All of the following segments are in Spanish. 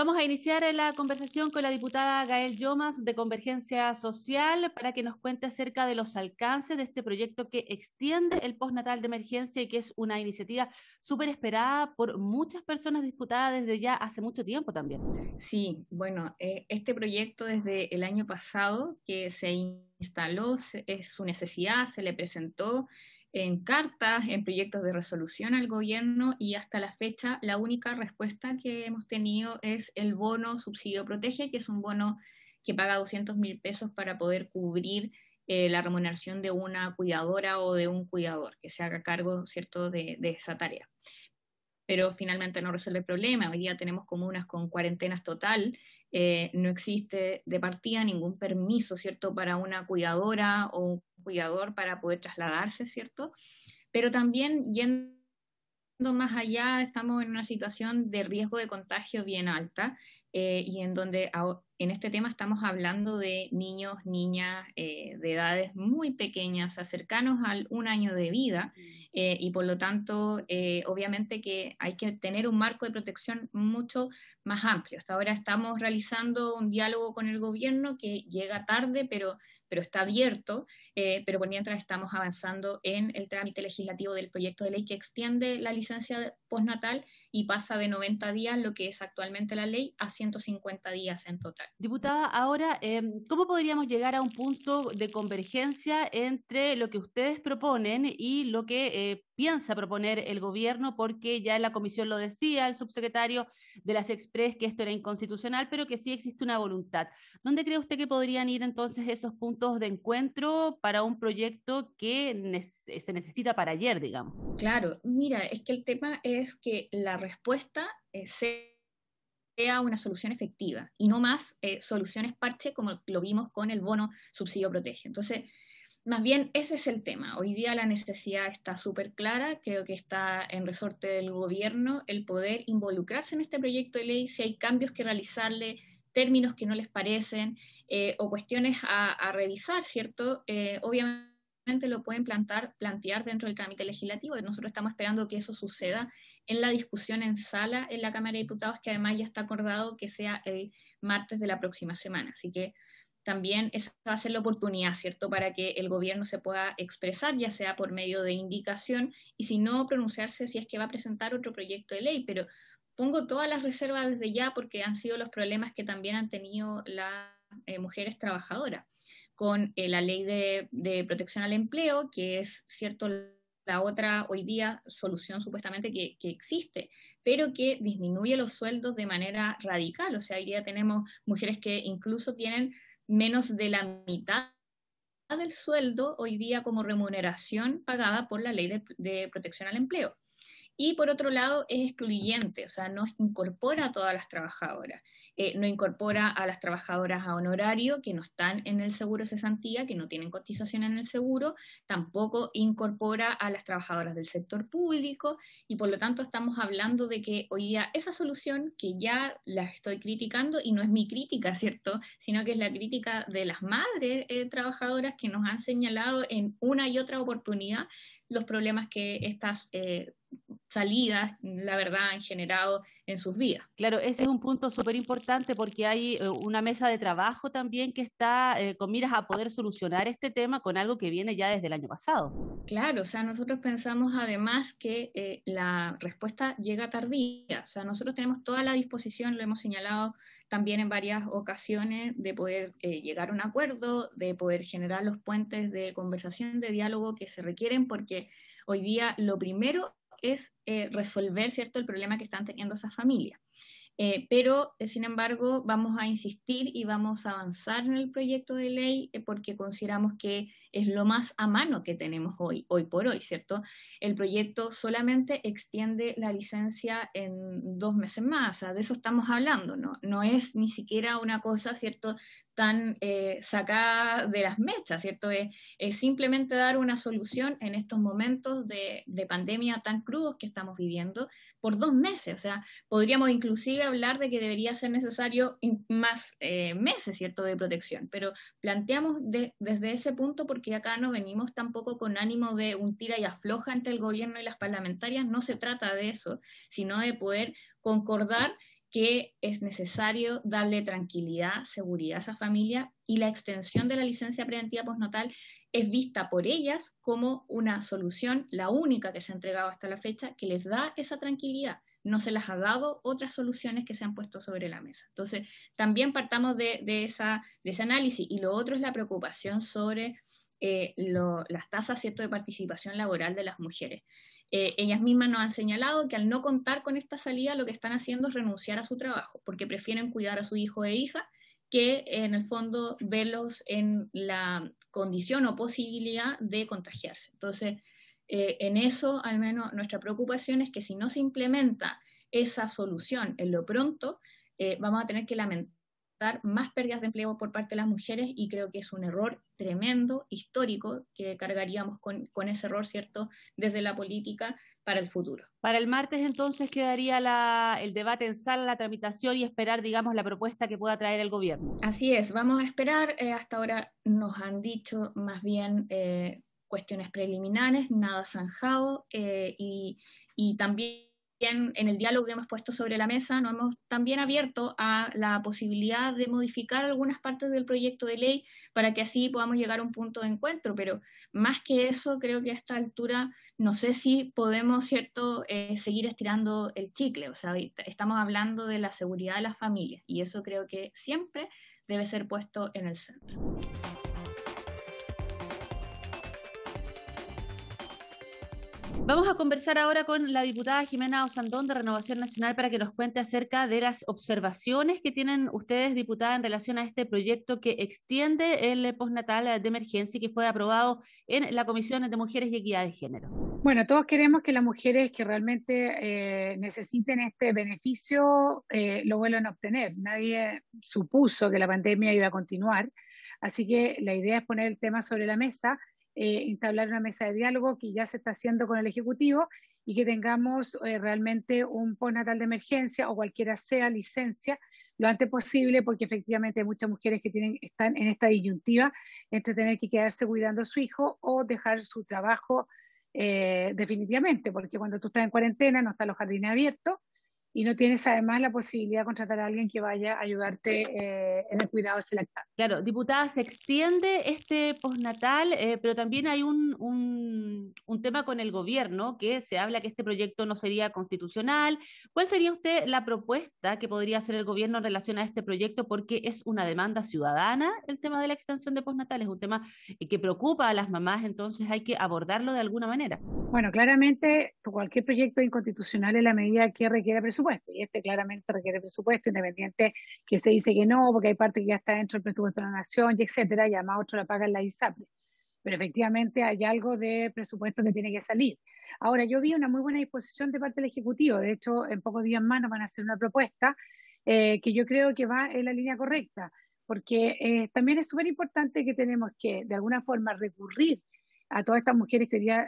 Vamos a iniciar la conversación con la diputada Gael Yomas de Convergencia Social para que nos cuente acerca de los alcances de este proyecto que extiende el postnatal de emergencia y que es una iniciativa súper esperada por muchas personas disputadas desde ya hace mucho tiempo también. Sí, bueno, eh, este proyecto desde el año pasado que se instaló, es eh, su necesidad, se le presentó en cartas, en proyectos de resolución al gobierno y hasta la fecha la única respuesta que hemos tenido es el bono subsidio protege, que es un bono que paga 200 mil pesos para poder cubrir eh, la remuneración de una cuidadora o de un cuidador que se haga cargo, ¿cierto?, de esa tarea pero finalmente no resuelve el problema. Hoy día tenemos comunas con cuarentenas total, eh, no existe de partida ningún permiso, ¿cierto?, para una cuidadora o un cuidador para poder trasladarse, ¿cierto? Pero también yendo más allá, estamos en una situación de riesgo de contagio bien alta eh, y en donde en este tema estamos hablando de niños, niñas eh, de edades muy pequeñas, cercanos al un año de vida mm. eh, y por lo tanto, obviamente que hay que tener un marco de protección mucho más amplio. Hasta ahora estamos realizando un diálogo con el gobierno que llega tarde, pero pero está abierto, eh, pero por mientras estamos avanzando en el trámite legislativo del proyecto de ley que extiende la licencia postnatal y pasa de 90 días, lo que es actualmente la ley, a 150 días en total. Diputada, ahora, em, ¿cómo podríamos llegar a un punto de convergencia entre lo que ustedes proponen y lo que eh, piensa proponer el gobierno? Porque ya en la comisión lo decía el subsecretario de las Express que esto era inconstitucional, pero que sí existe una voluntad. ¿Dónde cree usted que podrían ir entonces esos puntos? de encuentro para un proyecto que eh, se necesita para ayer, digamos. Claro, mira, es que el tema es que la respuesta eh, sea una solución efectiva y no más eh, soluciones parche como lo vimos con el bono subsidio protege. Entonces, más bien ese es el tema. Hoy día la necesidad está súper clara, creo que está en resorte del gobierno el poder involucrarse en este proyecto de ley, si hay cambios que realizarle, términos que no les parecen eh, o cuestiones a, revisar, ¿cierto? Eh, obviamente lo pueden plantar, plantear dentro del trámite legislativo. Nosotros estamos esperando que eso suceda en la discusión en sala en la Cámara de Diputados, que además ya está acordado que sea el martes de la próxima semana. Así que también esa va a ser la oportunidad, ¿cierto?, para que el gobierno se pueda expresar, ya sea por medio de indicación, y si no, pronunciarse si es que va a presentar otro proyecto de ley, pero pongo todas las reservas desde ya porque han sido los problemas que también han tenido las eh, mujeres trabajadoras con eh, la ley de, protección al empleo, que es cierto la otra hoy día solución supuestamente que, existe, pero que disminuye los sueldos de manera radical. O sea, hoy día tenemos mujeres que incluso tienen menos de la mitad del sueldo hoy día como remuneración pagada por la ley de protección al empleo. Y por otro lado, es excluyente, o sea, no incorpora a todas las trabajadoras. Eh, no incorpora a las trabajadoras a honorario que no están en el seguro cesantía, que no tienen cotización en el seguro, tampoco incorpora a las trabajadoras del sector público y por lo tanto estamos hablando de que hoy día esa solución que ya la estoy criticando y no es mi crítica, ¿cierto? Sino que es la crítica de las madres eh, trabajadoras que nos han señalado en una y otra oportunidad los problemas que estas eh, salidas, la verdad, han generado en sus vidas. Claro, ese es un punto súper importante porque hay eh, una mesa de trabajo también que está eh, con miras a poder solucionar este tema con algo que viene ya desde el año pasado. Claro, o sea, nosotros pensamos además que la respuesta llega tardía, o sea, nosotros tenemos toda la disposición, lo hemos señalado también en varias ocasiones de poder eh, llegar a un acuerdo, de poder generar los puentes de conversación, de diálogo que se requieren, porque hoy día lo primero es eh, resolver cierto el problema que están teniendo esas familias. Eh, pero, eh, sin embargo, vamos a insistir y vamos a avanzar en el proyecto de ley eh, porque consideramos que es lo más a mano que tenemos hoy, hoy por hoy, ¿cierto? El proyecto solamente extiende la licencia en dos meses más, de eso estamos hablando, ¿no? No es ni siquiera una cosa, ¿cierto?, tan eh, de las mechas, ¿cierto? Es, simplemente dar una solución en estos momentos de, pandemia tan crudos que estamos viviendo por dos meses. O sea, podríamos inclusive hablar de que debería ser necesario más eh, meses, ¿cierto?, de protección. Pero planteamos desde ese punto porque acá no venimos tampoco con ánimo de un tira y afloja entre el gobierno y las parlamentarias. No se trata de eso, sino de poder concordar que es necesario darle tranquilidad, seguridad a esa familia y la extensión de la licencia preventiva postnatal es vista por ellas como una solución, la única que se ha entregado hasta la fecha, que les da esa tranquilidad. No se las ha dado otras soluciones que se han puesto sobre la mesa. Entonces, también partamos de, ese análisis. Y lo otro es la preocupación sobre eh, las tasas ¿cierto? de participación laboral de las mujeres. Eh, ellas mismas nos han señalado que al no contar con esta salida lo que están haciendo es renunciar a su trabajo, porque prefieren cuidar a su hijo e hija que eh, en el fondo verlos en la condición o posibilidad de contagiarse. Entonces, eh, en eso al menos nuestra preocupación es que si no se implementa esa solución en lo pronto, vamos a tener que lamentar más pérdidas de empleo por parte de las mujeres y creo que es un error tremendo, histórico, que cargaríamos con, ese error, ¿cierto?, desde la política para el futuro. Para el martes entonces quedaría el debate en sala, la tramitación y esperar, digamos, la propuesta que pueda traer el gobierno. Así es, vamos a esperar. Eh, hasta ahora nos han dicho más bien... Eh, cuestiones preliminares, nada zanjado eh, y, y también en, el diálogo que hemos puesto sobre la mesa, nos hemos también abierto a la posibilidad de modificar algunas partes del proyecto de ley para que así podamos llegar a un punto de encuentro, pero más que eso, creo que a esta altura no sé si podemos, ¿cierto?, eh, seguir estirando el chicle, o sea, estamos hablando de la seguridad de las familias y eso creo que siempre debe ser puesto en el centro. Vamos a conversar ahora con la diputada Jimena Osandón de Renovación Nacional para que nos cuente acerca de las observaciones que tienen ustedes, diputada, en relación a este proyecto que extiende el postnatal de emergencia y que fue aprobado en la Comisión de Mujeres y Equidad de Género. Bueno, todos queremos que las mujeres que realmente eh, necesiten este beneficio eh, lo vuelvan a obtener. Nadie supuso que la pandemia iba a continuar, así que la idea es poner el tema sobre la mesa eh, una mesa de diálogo que ya se está haciendo con el Ejecutivo y que tengamos eh, realmente un postnatal de emergencia o cualquiera sea licencia lo antes posible, porque efectivamente hay muchas mujeres que tienen, están en esta disyuntiva entre tener que quedarse cuidando a su hijo o dejar su trabajo eh, definitivamente, porque cuando tú estás en cuarentena no están los jardines abiertos y no tienes además la posibilidad de contratar a alguien que vaya a ayudarte eh, en el cuidado selectivo. Claro, diputada, se extiende este postnatal, eh, pero también hay un, un, tema con el gobierno, que se habla que este proyecto no sería constitucional. ¿Cuál sería usted la propuesta que podría hacer el gobierno en relación a este proyecto? Porque es una demanda ciudadana el tema de la extensión de postnatal, es un tema eh, que preocupa a las mamás, entonces hay que abordarlo de alguna manera. Bueno, claramente cualquier proyecto inconstitucional en la medida que requiera presupuesto y este claramente requiere presupuesto, independiente que se dice que no, porque hay parte que ya está dentro del presupuesto de la nación, y etcétera, y además otro la en la ISAPRE. Pero efectivamente hay algo de presupuesto que tiene que salir. Ahora, yo vi una muy buena disposición de parte del Ejecutivo. De hecho, en pocos días más nos van a hacer una propuesta eh, que yo creo que va en la línea correcta, porque eh, también es súper importante que tenemos que, de alguna forma, recurrir a todas estas mujeres que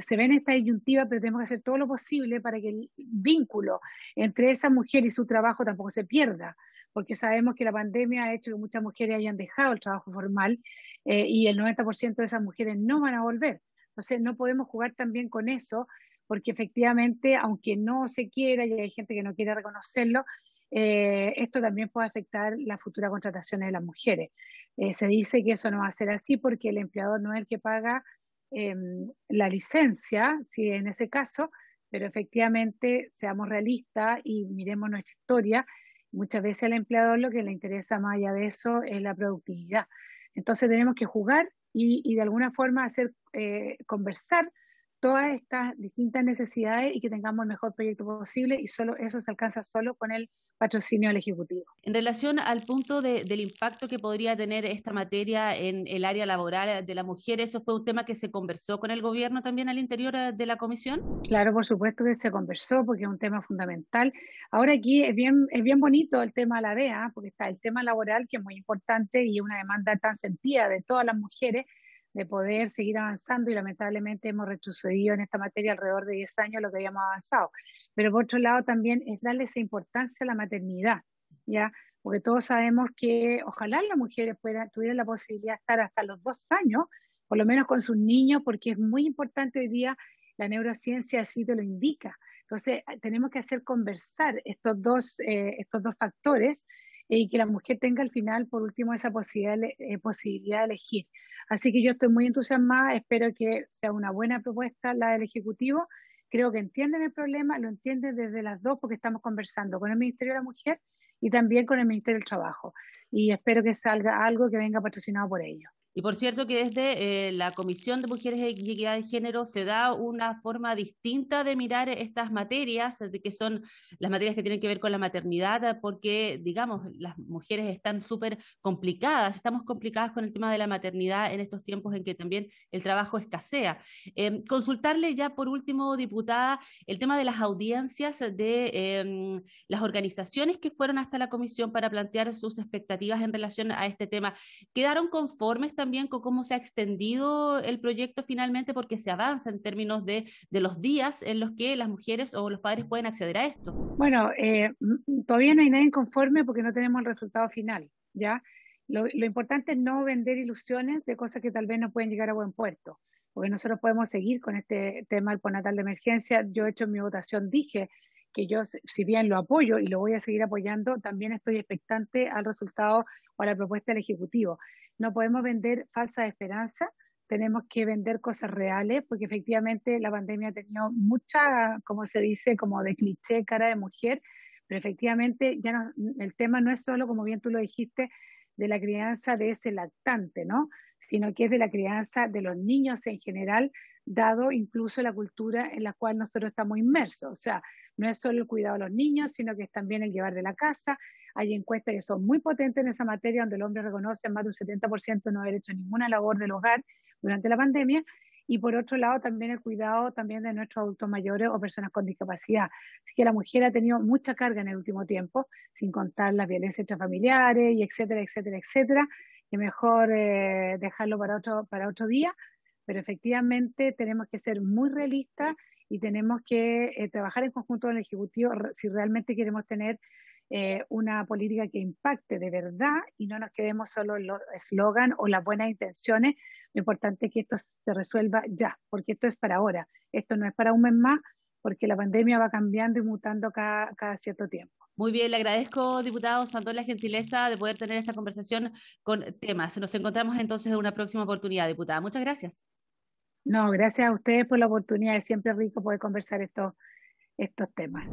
se ven esta disyuntiva, pero tenemos que hacer todo lo posible para que el vínculo entre esa mujer y su trabajo tampoco se pierda, porque sabemos que la pandemia ha hecho que muchas mujeres hayan dejado el trabajo formal eh, y el 90% de esas mujeres no van a volver. Entonces, no podemos jugar también con eso, porque efectivamente, aunque no se quiera y hay gente que no quiere reconocerlo, eh, esto también puede afectar las futuras contrataciones de las mujeres. Eh, se dice que eso no va a ser así porque el empleador no es el que paga eh, la licencia, si en ese caso, pero efectivamente seamos realistas y miremos nuestra historia. Muchas veces al empleador lo que le interesa más allá de eso es la productividad. Entonces tenemos que jugar y, de alguna forma hacer eh, conversar todas estas distintas necesidades y que tengamos el mejor proyecto posible y solo eso se alcanza solo con el patrocinio del Ejecutivo. En relación al punto del impacto que podría tener esta materia en el área laboral de la mujer, ¿eso fue un tema que se conversó con el gobierno también al interior eh, de la comisión? Claro, por supuesto que se conversó porque es un tema fundamental. Ahora aquí es bien, es bien bonito el tema de la DEA ¿ah? porque está el tema laboral que es muy importante y una demanda tan sentida de todas las mujeres de poder seguir avanzando y lamentablemente hemos retrocedido en esta materia alrededor de 10 años lo que habíamos avanzado. Pero por otro lado también es darle esa importancia a la maternidad, ¿ya? Porque todos sabemos que ojalá las mujeres puedan, tuvieran la posibilidad de estar hasta los dos años, por lo menos con sus niños, porque es muy importante hoy día, la neurociencia así te lo indica. Entonces tenemos que hacer conversar estos dos, eh, estos dos factores y que la mujer tenga al final, por último, esa eh, posibilidad, de elegir. Así que yo estoy muy entusiasmada, espero que sea una buena propuesta la del Ejecutivo. Creo que entienden el problema, lo entienden desde las dos porque estamos conversando con el Ministerio de la Mujer y también con el Ministerio del Trabajo. Y espero que salga algo que venga patrocinado por ellos. Y por cierto que desde eh, la Comisión de Mujeres y Equidad de Género se da una forma distinta de mirar estas materias, de que son las materias que tienen que ver con la maternidad, eh, porque, digamos, las mujeres están súper complicadas, estamos complicadas con el tema de la maternidad en estos tiempos en que también el trabajo escasea. Em, consultarle ya por último, diputada, el tema de las audiencias de em, las organizaciones que fueron hasta la Comisión para plantear sus expectativas en relación a este tema. ¿Quedaron conformes también con cómo se ha extendido el proyecto finalmente porque se avanza en términos de, de los días en los que las mujeres o los padres pueden acceder a esto. Bueno, eh, mm, todavía no hay nadie conforme porque no tenemos el resultado final, ¿ya? Lo, importante es no vender ilusiones de cosas que tal vez no pueden llegar a buen puerto, porque nosotros podemos seguir con este tema del ponatal de emergencia. Yo, he hecho, mi votación dije que yo, si bien lo apoyo y lo voy a seguir apoyando, también estoy expectante al resultado o a la propuesta del Ejecutivo. No podemos vender falsa esperanza tenemos que vender cosas reales, porque efectivamente la pandemia ha tenido mucha, como se dice, como de cliché, cara de mujer, pero efectivamente ya el tema no es solo, como bien tú lo dijiste, de la crianza de ese lactante, ¿no? Sino que es de la crianza de los niños en general, dado incluso la cultura en la cual nosotros estamos inmersos. O sea, no es solo el cuidado de los niños, sino que es también el llevar de la casa. Hay encuestas que son muy potentes en esa materia, donde el hombre reconoce más de un 70% no haber hecho ninguna labor del hogar durante la pandemia. Y por otro lado, también el cuidado también de nuestros adultos mayores o personas con discapacidad. Así que la mujer ha tenido mucha carga en el último tiempo, sin contar las violencias intrafamiliares y etcétera, etcétera, etcétera. Y mejor eh, dejarlo para otro, para otro día pero efectivamente tenemos que ser muy realistas y tenemos que eh, trabajar en conjunto con el Ejecutivo si realmente queremos tener eh, una política que impacte de verdad y no nos quedemos solo en los eslogan o las buenas intenciones. Lo importante es que esto se resuelva ya, porque esto es para ahora. Esto no es para un mes más, porque la pandemia va cambiando y mutando cada, cierto tiempo. Muy bien, le agradezco, diputado Santón, la gentileza de poder tener esta conversación con temas. Nos encontramos entonces en una próxima oportunidad, diputada. Muchas gracias. No, gracias a ustedes por la oportunidad. Es siempre rico poder conversar estos, estos temas.